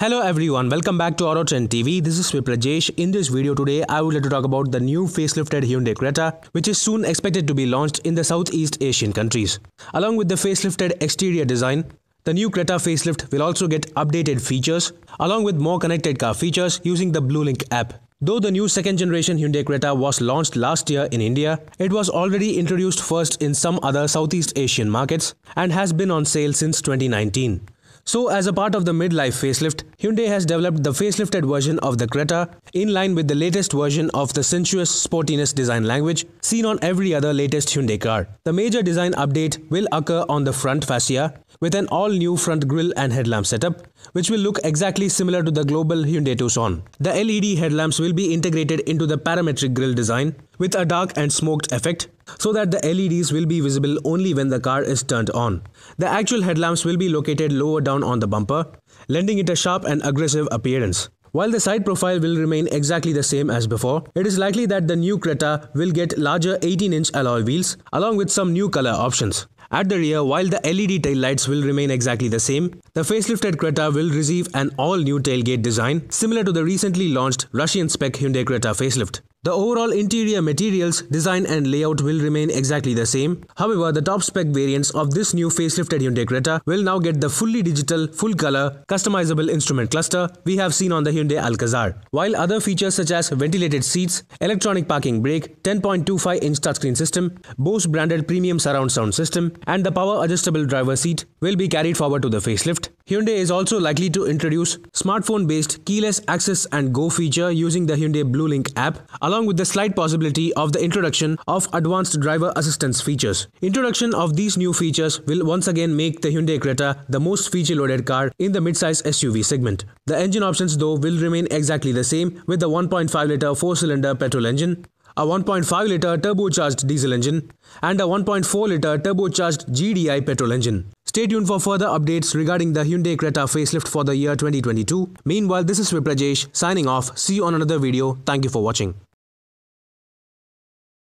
Hello everyone, welcome back to auto Trend TV. This is Viprajesh. In this video today, I would like to talk about the new facelifted Hyundai Creta, which is soon expected to be launched in the Southeast Asian countries. Along with the facelifted exterior design, the new Creta facelift will also get updated features, along with more connected car features using the Bluelink app. Though the new second generation Hyundai Creta was launched last year in India, it was already introduced first in some other Southeast Asian markets and has been on sale since 2019. So as a part of the midlife facelift, Hyundai has developed the facelifted version of the Creta in line with the latest version of the sensuous sportiness design language seen on every other latest Hyundai car. The major design update will occur on the front fascia with an all-new front grille and headlamp setup, which will look exactly similar to the global Hyundai Tucson. The LED headlamps will be integrated into the parametric grille design with a dark and smoked effect so that the LEDs will be visible only when the car is turned on. The actual headlamps will be located lower down on the bumper, lending it a sharp and aggressive appearance. While the side profile will remain exactly the same as before, it is likely that the new Creta will get larger 18-inch alloy wheels along with some new color options. At the rear, while the LED tail lights will remain exactly the same, the facelifted Creta will receive an all-new tailgate design similar to the recently launched Russian-spec Hyundai Creta facelift. The overall interior materials, design and layout will remain exactly the same. However, the top spec variants of this new facelifted Hyundai Creta will now get the fully digital, full color, customizable instrument cluster we have seen on the Hyundai Alcazar. While other features such as ventilated seats, electronic parking brake, 10.25 inch touchscreen system, Bose branded premium surround sound system, and the power adjustable driver seat will be carried forward to the facelift. Hyundai is also likely to introduce smartphone-based keyless access and go feature using the Hyundai BlueLink app, along with the slight possibility of the introduction of advanced driver assistance features. Introduction of these new features will once again make the Hyundai Creta the most feature-loaded car in the midsize SUV segment. The engine options though will remain exactly the same with the 1.5-litre 4-cylinder petrol engine, a 1.5 litre turbocharged diesel engine and a 1.4 litre turbocharged GDI petrol engine. Stay tuned for further updates regarding the Hyundai Creta facelift for the year 2022. Meanwhile, this is Viprajesh signing off. See you on another video. Thank you for watching.